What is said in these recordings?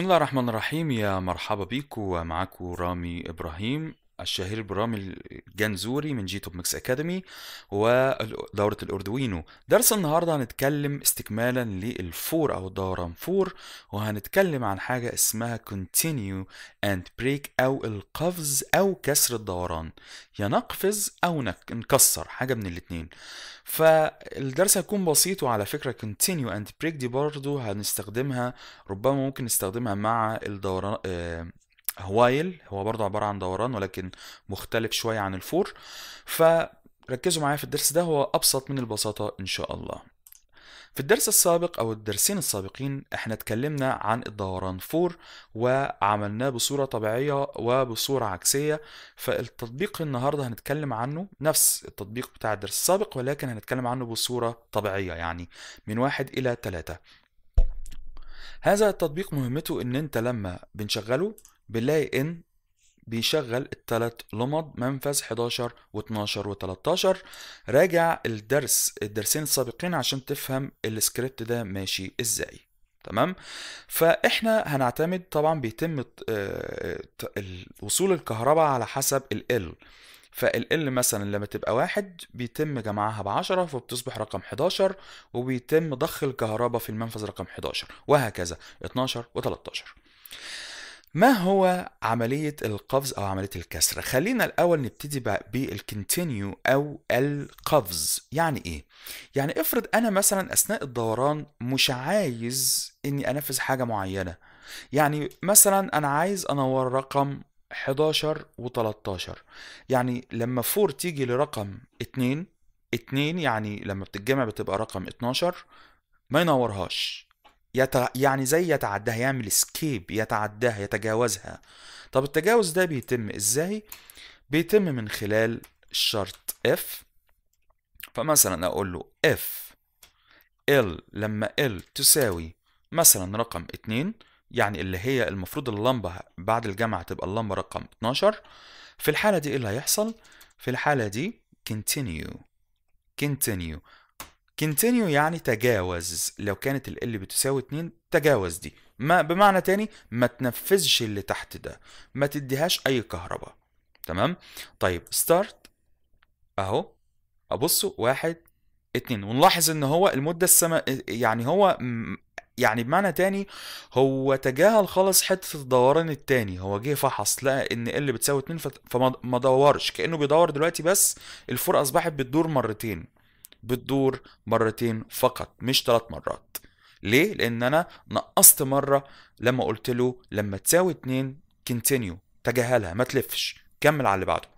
بسم الله الرحمن الرحيم يا مرحبا بيكم معاكم رامي إبراهيم الشهير برامي الجنزوري من جي توب ميكس اكاديمي ودورة الاردوينو درس النهاردة هنتكلم استكمالا للفور او الدوران فور وهنتكلم عن حاجة اسمها continue and break او القفز او كسر الدوران يا نقفز او نكسر حاجة من الاتنين فالدرس هيكون بسيط وعلى فكرة continue and break دي برضو هنستخدمها ربما ممكن نستخدمها مع الدوران آه، هوايل هو برضه عبارة عن دوران ولكن مختلف شوية عن الفور فركزوا معايا في الدرس ده هو أبسط من البساطة إن شاء الله في الدرس السابق أو الدرسين السابقين احنا اتكلمنا عن الدوران فور وعملناه بصورة طبيعية وبصورة عكسية فالتطبيق النهاردة هنتكلم عنه نفس التطبيق بتاع الدرس السابق ولكن هنتكلم عنه بصورة طبيعية يعني من واحد إلى ثلاثة هذا التطبيق مهمته ان انت لما بنشغله بنلاقي ان بيشغل التلات لمض منفذ 11 و12 و13 راجع الدرس الدرسين السابقين عشان تفهم السكريبت ده ماشي ازاي تمام فاحنا هنعتمد طبعا بيتم آه، وصول الكهرباء على حسب ال ال فال مثلا لما تبقى واحد بيتم جمعها ب10 فبتصبح رقم 11 وبيتم ضخ الكهرباء في المنفذ رقم 11 وهكذا 12 و13 ما هو عملية القفز أو عملية الكسر؟ خلينا الأول نبتدي بالكونتينيو أو القفز، يعني إيه؟ يعني افرض أنا مثلا أثناء الدوران مش عايز إني أنفذ حاجة معينة، يعني مثلا أنا عايز أنور رقم 11 و13 يعني لما 4 تيجي لرقم 2 2 يعني لما بتتجمع بتبقى رقم 12 ما ينورهاش يتع... يعني زي يتعداها يعمل سكيب يتعداها يتجاوزها طب التجاوز ده بيتم ازاي بيتم من خلال الشرط اف فمثلا اقول له اف ال لما ال تساوي مثلا رقم 2 يعني اللي هي المفروض اللمبة بعد الجمع تبقى اللمبة رقم 12 في الحالة دي ايه اللي هيحصل في الحالة دي continue continue كنتينيو يعني تجاوز لو كانت ال اللي بتساوي 2 تجاوز دي ما بمعنى تاني ما تنفذش اللي تحت ده ما تديهاش اي كهرباء تمام طيب ستارت اهو ابصوا واحد اتنين ونلاحظ ان هو المدة السما يعني هو يعني بمعنى تاني هو تجاهل خالص حتة الدوران التاني هو جه فحص لقى ان ال بتساوي اتنين فما دورش كأنه بيدور دلوقتي بس الفرقة اصبحت بتدور مرتين بتدور مرتين فقط مش ثلاث مرات ليه؟ لأن أنا نقصت مرة لما قلت له لما تساوي اتنين كنتينيو تجاهلها ما تلفش كمل على اللي بعده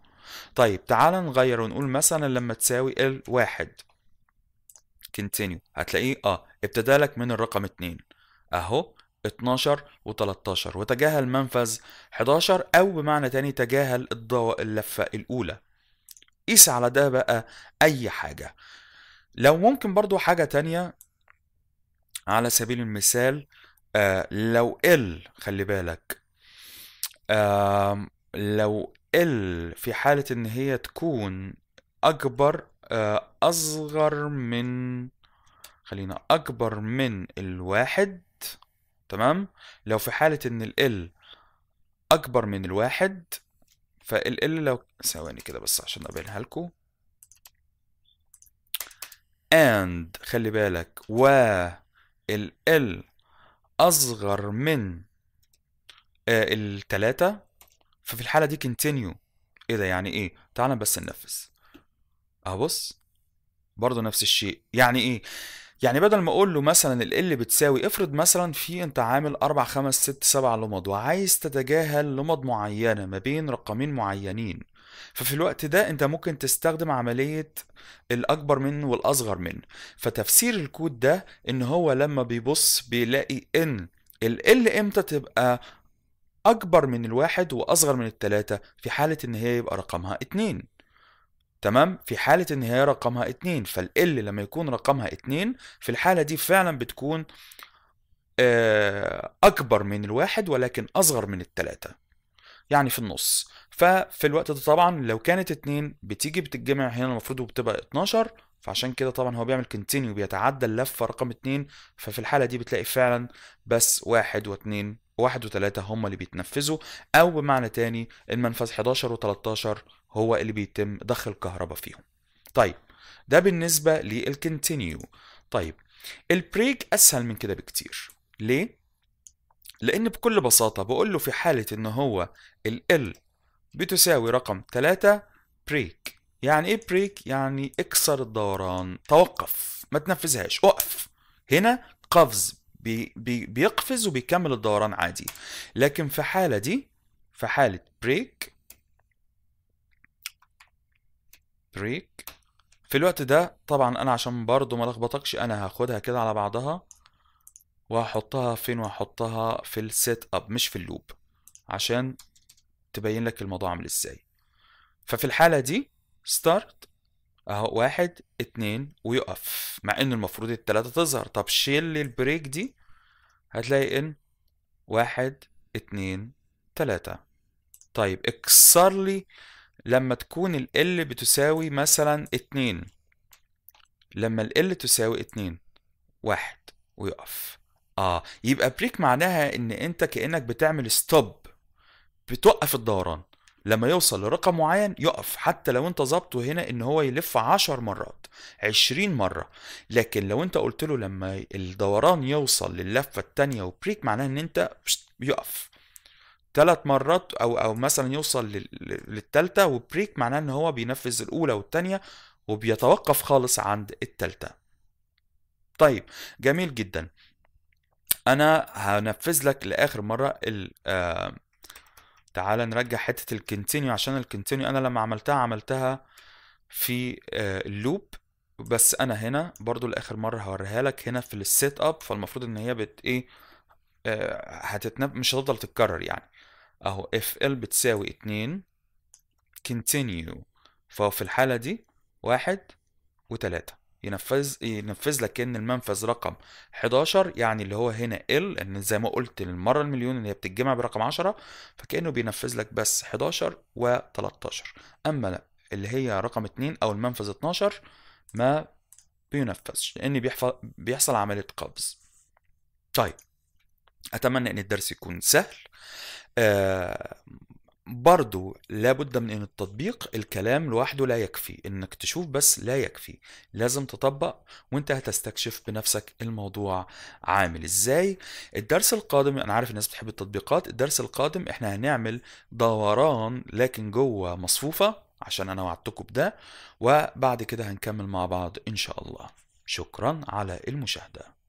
طيب تعال نغير ونقول مثلا لما تساوي الواحد كنتينيو هتلاقيه اه ابتدى لك من الرقم اتنين اهو 12 و13 وتجاهل منفذ 11 او بمعنى تاني تجاهل الضوء اللفة الاولى قيس على ده بقى اي حاجة لو ممكن برضو حاجة تانية على سبيل المثال آه لو ال خلي بالك آه لو ال في حالة ان هي تكون اكبر آه اصغر من خلينا اكبر من الواحد تمام لو في حالة ان ال اكبر من الواحد فال ال لو ثواني كده بس عشان ابينها لكم and خلي بالك و ال ال أصغر من آه التلاتة ففي الحالة دي continue ايه ده يعني ايه؟ تعالى بس ننفذ اه بص برضه نفس الشيء يعني ايه؟ يعني بدل ما اقول له مثلا ال ال بتساوي افرض مثلا في انت عامل 4 5 6 7 لمض وعايز تتجاهل لمض معينه ما بين رقمين معينين ففي الوقت ده انت ممكن تستخدم عملية الاكبر من والاصغر من فتفسير الكود ده ان هو لما بيبص بيلاقي ان ال ال امتى تبقى اكبر من الواحد واصغر من التلاتة في حالة ان هي يبقى رقمها اتنين تمام في حالة ان هي رقمها اتنين فال ال لما يكون رقمها اتنين في الحالة دي فعلا بتكون آه، اكبر من الواحد ولكن اصغر من التلاتة يعني في النص ففي الوقت ده طبعا لو كانت اتنين بتيجي بتتجمع هنا المفروض وبتبقى 12 فعشان كده طبعا هو بيعمل كونتينيو بيتعدى اللفة رقم اتنين ففي الحالة دي بتلاقي فعلا بس واحد واتنين واحد وتلاتة هم اللي بيتنفذوا أو بمعنى تاني المنفذ 11 و13 هو اللي بيتم ضخ الكهرباء فيهم طيب ده بالنسبة للكونتينيو طيب البريك أسهل من كده بكتير ليه؟ لأن بكل بساطة بقول له في حالة إن هو ال L بتساوي رقم 3 بريك يعني ايه بريك يعني اكسر الدوران توقف ما تنفذهاش اقف هنا قفز بي بي بيقفز وبيكمل الدوران عادي لكن في حالة دي في حالة بريك بريك في الوقت ده طبعا انا عشان برضو ما لخبطكش انا هاخدها كده على بعضها وهحطها فين وهحطها في السيت اب مش في اللوب عشان تبين لك الموضوع عامل ازاي ففي الحاله دي ستارت اهو واحد اتنين ويقف مع ان المفروض التلاتة تظهر طب شيل البريك دي هتلاقي ان واحد اتنين تلاتة طيب اكسر لي لما تكون ال ال بتساوي مثلا اتنين لما ال ال تساوي اتنين واحد ويقف اه يبقى بريك معناها ان انت كأنك بتعمل ستوب بتوقف الدوران لما يوصل لرقم معين يقف حتى لو انت ظبطه هنا ان هو يلف عشر مرات عشرين مرة لكن لو انت قلت له لما الدوران يوصل للفة التانية وبريك معناه ان انت يقف ثلاث مرات او او مثلا يوصل للتالتة وبريك معناه ان هو بينفذ الاولى والتانية وبيتوقف خالص عند التالتة طيب جميل جدا انا هنفذ لك لاخر مرة ال آه، تعال نرجع حته الكنتينيو عشان الكنتينيو انا لما عملتها عملتها في آه، اللوب بس انا هنا برضو لاخر مره هوريها لك هنا في السيت اب فالمفروض ان هي بت ايه آه، هتتنب مش هتفضل تتكرر يعني اهو اف ال بتساوي اتنين كنتينيو فهو في الحاله دي واحد وتلاتة ينفذ ينفذ لك ان المنفذ رقم 11 يعني اللي هو هنا ال ان زي ما قلت المره المليون اللي هي بتتجمع برقم 10 فكانه بينفذ لك بس 11 و13 اما لا اللي هي رقم 2 او المنفذ 12 ما بينفذش لان بيحصل عمليه قفز طيب اتمنى ان الدرس يكون سهل آه برضو لابد من ان التطبيق الكلام لوحده لا يكفي انك تشوف بس لا يكفي لازم تطبق وانت هتستكشف بنفسك الموضوع عامل ازاي الدرس القادم انا عارف الناس بتحب التطبيقات الدرس القادم احنا هنعمل دوران لكن جوه مصفوفة عشان انا وعدتكم بده وبعد كده هنكمل مع بعض ان شاء الله شكرا على المشاهده